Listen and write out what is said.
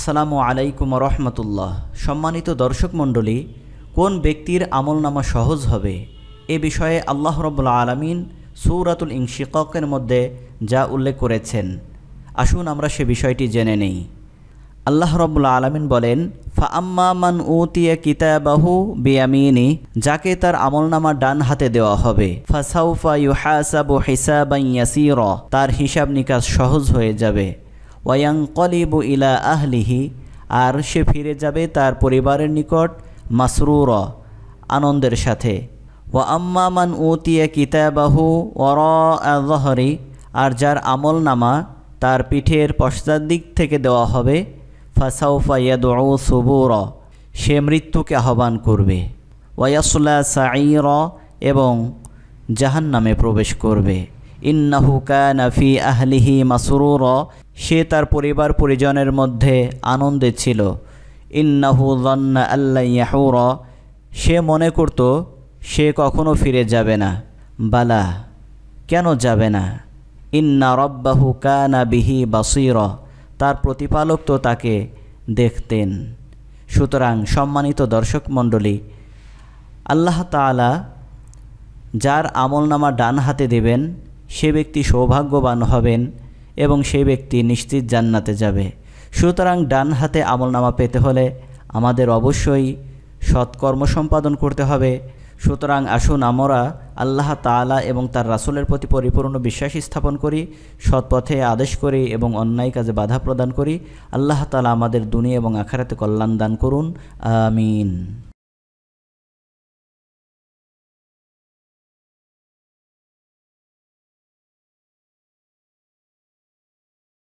আসসালামু আলাইকুম রহমতুল্লাহ সম্মানিত দর্শক মণ্ডলী কোন ব্যক্তির আমলনামা সহজ হবে এ বিষয়ে আল্লাহ রবুল্লা আলমিন সৌরাতুল ইংশিককের মধ্যে যা উল্লেখ করেছেন আসুন আমরা সে বিষয়টি জেনে নেই আল্লাহ রবুল্লা আলমিন বলেন ফা আম্মা মান উতিয়া কিতাবাহু বিয়ামিনি যাকে তার আমলনামা ডান হাতে দেওয়া হবে ফাসাউফা ইউহাসাবু র তার হিসাব নিকাশ সহজ হয়ে যাবে ওয়াং কলিবু ইলা আহলিহি আর সে ফিরে যাবে তার পরিবারের নিকট মাসরুর আনন্দের সাথে ওয়া আম্মামান উতিয়া কিতাবাহু অর আর যার আমল নামা তার পিঠের পশ্চাৎ দিক থেকে দেওয়া হবে ফাসাউফা সুবুর সে মৃত্যুকে আহ্বান করবে ওয়াসুল্লা সাঈর এবং জাহান নামে প্রবেশ করবে ইন্নাহুকা ফি আহলিহি মাসরুর সে তার পরিবার পরিজনের মধ্যে আনন্দে ছিল ইন্নাহু জন্না আল্লাহুর সে মনে করত সে কখনো ফিরে যাবে না বালা কেন যাবে না ইন্না রব্বাহু কানা বিহি বাসির তার প্রতিপালক তো তাকে দেখতেন সুতরাং সম্মানিত দর্শক মণ্ডলী আল্লাহ তালা যার আমলনামা ডান হাতে দেবেন সে ব্যক্তি সৌভাগ্যবান হবেন এবং সে ব্যক্তি নিশ্চিত জান্নাতে যাবে সুতরাং ডান হাতে আমলনামা পেতে হলে আমাদের অবশ্যই সৎকর্ম সম্পাদন করতে হবে সুতরাং আসুন আমরা আল্লাহ তালা এবং তার রাসুলের প্রতি পরিপূর্ণ বিশ্বাস স্থাপন করি সৎপথে আদেশ করি এবং অন্যায় কাজে বাধা প্রদান করি আল্লাহ তালা আমাদের দুনিয়া এবং আখারাতে কল্যাণ দান করুন আমিন